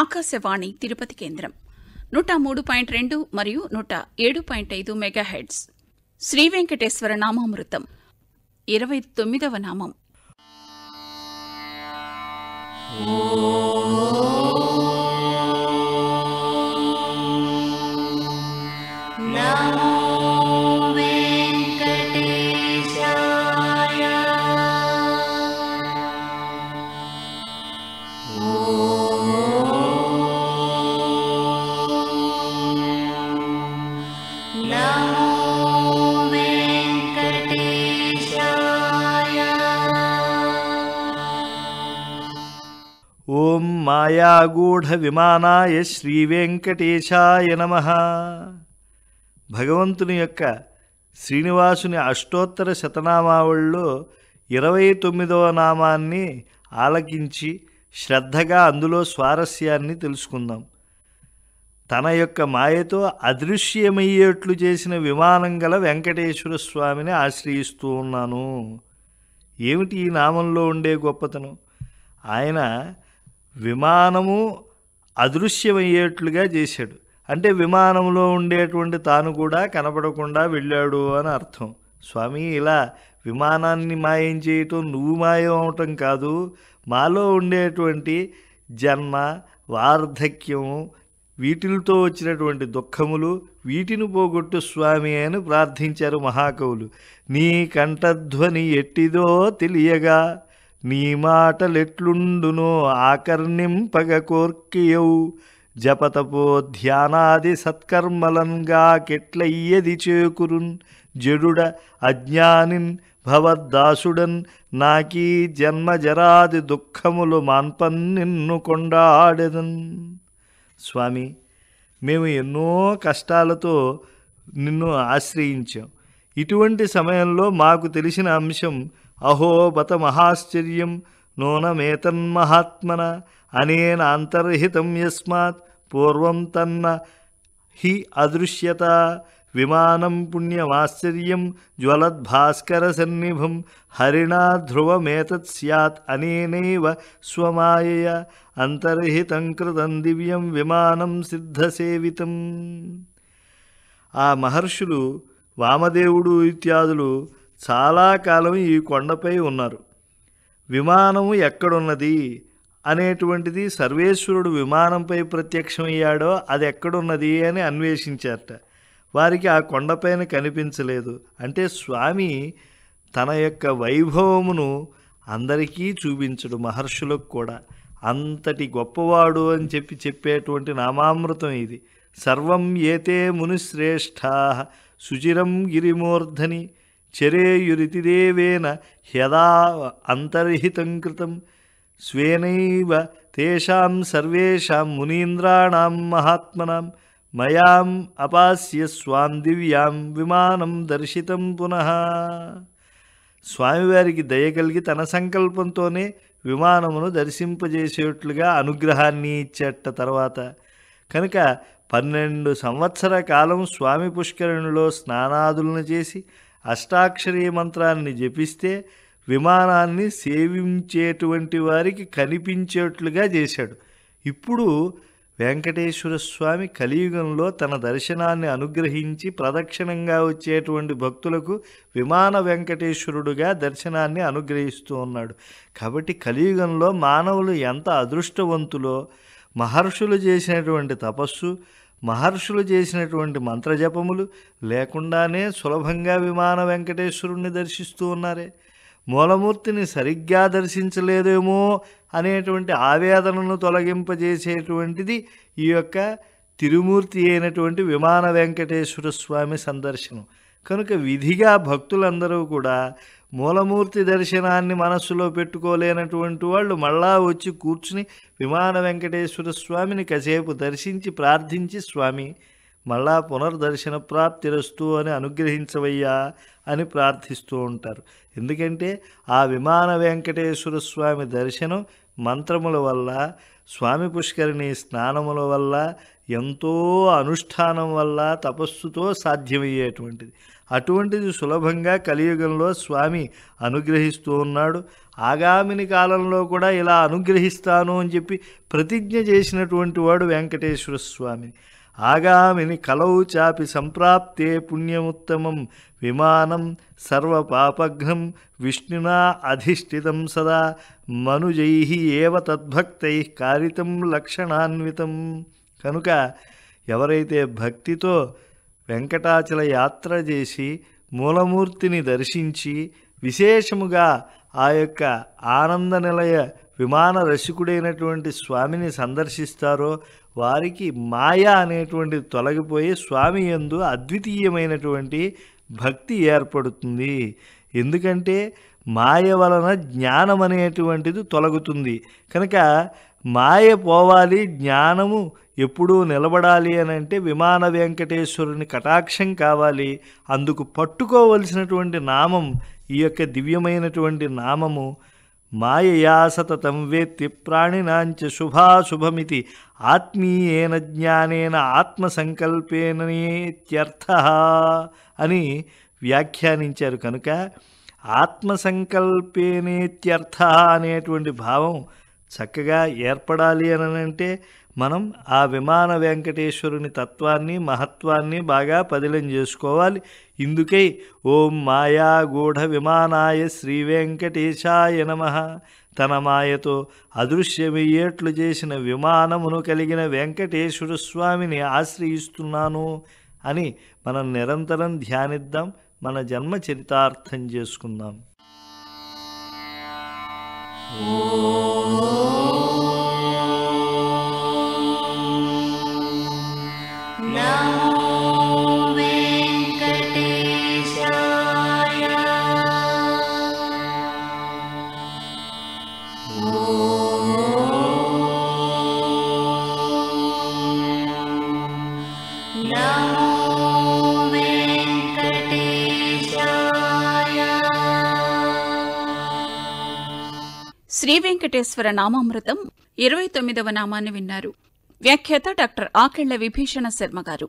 ఆకాశవాణి తిరుపతి కేంద్రం నూట మూడు పాయింట్ రెండు మరియు నూట ఏడు పాయింట్ ఐదు మెగాహెడ్స్ శ్రీ వెంకటేశ్వర నామామృతం ఇరవై తొమ్మిదవ నామం ఓ ఓం మాయాగూఢ విమానాయ శ్రీ నమ భగవంతుని యొక్క శ్రీనివాసుని అష్టోత్తర శతనామావళిలో ఇరవై తొమ్మిదవ నామాన్ని ఆలకించి శ్రద్ధగా అందులో స్వారస్యాన్ని తెలుసుకుందాం తన యొక్క మాయతో అదృశ్యమయ్యేట్లు చేసిన విమానం గల వెంకటేశ్వర స్వామిని ఆశ్రయిస్తూ ఉన్నాను ఏమిటి ఈ నామంలో ఉండే గొప్పతనం ఆయన విమానము అదృశ్యమయ్యేట్లుగా చేశాడు అంటే విమానంలో ఉండేటువంటి తాను కూడా కనపడకుండా వెళ్ళాడు అని అర్థం స్వామి ఇలా విమానాన్ని మాయం చేయటం నువ్వు మాయం అవటం కాదు మాలో ఉండేటువంటి జన్మ వార్ధక్యము వీటితో వచ్చినటువంటి దుఃఖములు వీటిని పోగొట్టు స్వామి అని ప్రార్థించారు మహాకవులు నీ కంఠధ్వని ఎట్టిదో తెలియగా నీ మాటలెట్లుండునో ఆకర్ణింపగ కోర్కియవు జపతపో ధ్యానాది సత్కర్మలంగా కెట్లయ్యది చేకురున్ జడుడ అజ్ఞానిన్ భవద్దాసుడన్ నాకీ జన్మజరాది దుఃఖములు మాన్పన్ నిన్ను కొండాడెదన్ స్వామి మేము ఎన్నో కష్టాలతో నిన్ను ఆశ్రయించాం ఇటువంటి సమయంలో మాకు తెలిసిన అంశం అహో బత మహాశ్చర్యం నూనమేతన్మహాత్మన అనేనాంతర్హితం యస్మాత్ పూర్వం తన్న హి అదృశ్యత విమానం పుణ్యమాశ్చర్యం జ్వలద్భాస్కర సన్నిభం హరిణా ధ్రువమేతత్ సత్ అనేనైవ స్వమాయ అంతర్హితం కృతం దివ్యం విమానం సిద్ధసేవితం ఆ మహర్షులు వామదేవుడు ఇత్యాదులు చాలా కాలం ఈ కొండపై ఉన్నారు విమానము ఎక్కడున్నది అనేటువంటిది సర్వేశ్వరుడు విమానంపై ప్రత్యక్షమయ్యాడో అది ఎక్కడున్నది అని అన్వేషించారట వారికి ఆ కొండపైన కనిపించలేదు అంటే స్వామి తన యొక్క వైభవమును అందరికీ చూపించడు మహర్షులకు కూడా అంతటి గొప్పవాడు అని చెప్పి చెప్పేటువంటి నామామృతం ఇది సర్వం ఏతే మునిశ్రేష్ఠా సుచిరం గిరిమూర్ధని చరేయురితిదేవేన హ్యదా అంతర్హితం కృతం స్వేనైవ తేషాం సర్వేషాం మునీంద్రాణాం మహాత్మనాం మయాం అపాస్య స్వాం దివ్యాం విమానం దర్శితం పునః స్వామివారికి దయ కలిగి తన సంకల్పంతోనే విమానమును దర్శింపజేసేట్లుగా అనుగ్రహాన్ని ఇచ్చేట తర్వాత కనుక పన్నెండు సంవత్సర కాలం స్వామి పుష్కరిణిలో స్నానాదులను చేసి అష్టాక్షరీ మంత్రాన్ని జపిస్తే విమానాన్ని సేవించేటువంటి వారికి కనిపించేట్లుగా చేశాడు ఇప్పుడు వెంకటేశ్వర స్వామి కలియుగంలో తన దర్శనాన్ని అనుగ్రహించి ప్రదక్షిణంగా వచ్చేటువంటి భక్తులకు విమాన వెంకటేశ్వరుడుగా దర్శనాన్ని అనుగ్రహిస్తూ ఉన్నాడు కాబట్టి కలియుగంలో మానవులు ఎంత అదృష్టవంతులో మహర్షులు చేసినటువంటి తపస్సు మహర్షులు చేసినటువంటి మంత్రజపములు లేకుండానే సులభంగా విమాన వెంకటేశ్వరుణ్ణి దర్శిస్తూ ఉన్నారే మూలమూర్తిని సరిగ్గా దర్శించలేదేమో అనేటువంటి ఆవేదనను తొలగింపజేసేటువంటిది ఈ యొక్క తిరుమూర్తి అయినటువంటి విమాన వెంకటేశ్వర స్వామి సందర్శనం కనుక విధిగా భక్తులందరూ కూడా మూలమూర్తి దర్శనాన్ని మనస్సులో పెట్టుకోలేనటువంటి వాళ్ళు మళ్ళా వచ్చి కూర్చుని విమాన వెంకటేశ్వర స్వామిని కసేపు దర్శించి ప్రార్థించి స్వామి మళ్ళా పునర్దర్శన ప్రాప్తిరస్తు అని అనుగ్రహించవయ్యా అని ప్రార్థిస్తూ ఉంటారు ఎందుకంటే ఆ విమాన వెంకటేశ్వర స్వామి దర్శనం మంత్రముల వల్ల స్వామి పుష్కరిణి స్నానముల వల్ల ఎంతో అనుష్ఠానం వల్ల తపస్సుతో సాధ్యమయ్యేటువంటిది అటువంటిది సులభంగా కలియుగంలో స్వామి అనుగ్రహిస్తూ ఉన్నాడు ఆగామిని కాలంలో కూడా ఇలా అనుగ్రహిస్తాను అని చెప్పి ప్రతిజ్ఞ చేసినటువంటి వాడు వెంకటేశ్వర స్వామి ఆగామిని కలౌ చాపి సంప్రాప్తే పుణ్యముత్తమం విమానం సర్వపాపఘ్నం విష్ణునా అధిష్ఠితం సదా మనుజై ఏవ తద్భక్తై కారితం లక్షణాన్వితం కనుక ఎవరైతే భక్తితో వెంకటాచల యాత్ర చేసి మూలమూర్తిని దర్శించి విశేషముగా ఆ యొక్క ఆనంద నిలయ విమాన రసికుడైనటువంటి స్వామిని సందర్శిస్తారో వారికి మాయా అనేటువంటి తొలగిపోయి స్వామి ఎందు అద్వితీయమైనటువంటి భక్తి ఏర్పడుతుంది ఎందుకంటే మాయ వలన జ్ఞానం అనేటువంటిది తొలగుతుంది కనుక మాయ పోవాలి జ్ఞానము ఎప్పుడూ నిలబడాలి అని అంటే విమాన వెంకటేశ్వరుని కటాక్షం కావాలి అందుకు పట్టుకోవలసినటువంటి నామం ఈ యొక్క దివ్యమైనటువంటి నామము మాయయా సతతం వేత్తి ప్రాణినాంచ శుభాశుభమితి ఆత్మీయేన జ్ఞానేన ఆత్మసంకల్పేనేత్యర్థ అని వ్యాఖ్యానించారు కనుక ఆత్మసంకల్పేనేత్యర్థ అనేటువంటి భావం చక్కగా ఏర్పడాలి అని అంటే మనం ఆ విమాన వెంకటేశ్వరుని తత్వాన్ని మహత్వాన్ని బాగా పదిలం చేసుకోవాలి ఇందుకై ఓం మాయా గూఢ విమానాయ శ్రీ వెంకటేశాయ నమ తన మాయతో అదృశ్యమయ్యేట్లు చేసిన విమానమును కలిగిన వెంకటేశ్వర స్వామిని ఆశ్రయిస్తున్నాను అని మనం నిరంతరం ధ్యానిద్దాం మన జన్మ చరితార్థం చేసుకుందాం ఓ శ్రీ వెంకటేశ్వర నామామృతం ఇరవై తొమ్మిదవ నామాన్ని విన్నారు వ్యాఖ్యాత డాక్టర్ ఆకెళ్ల విభీషణ శర్మ గారు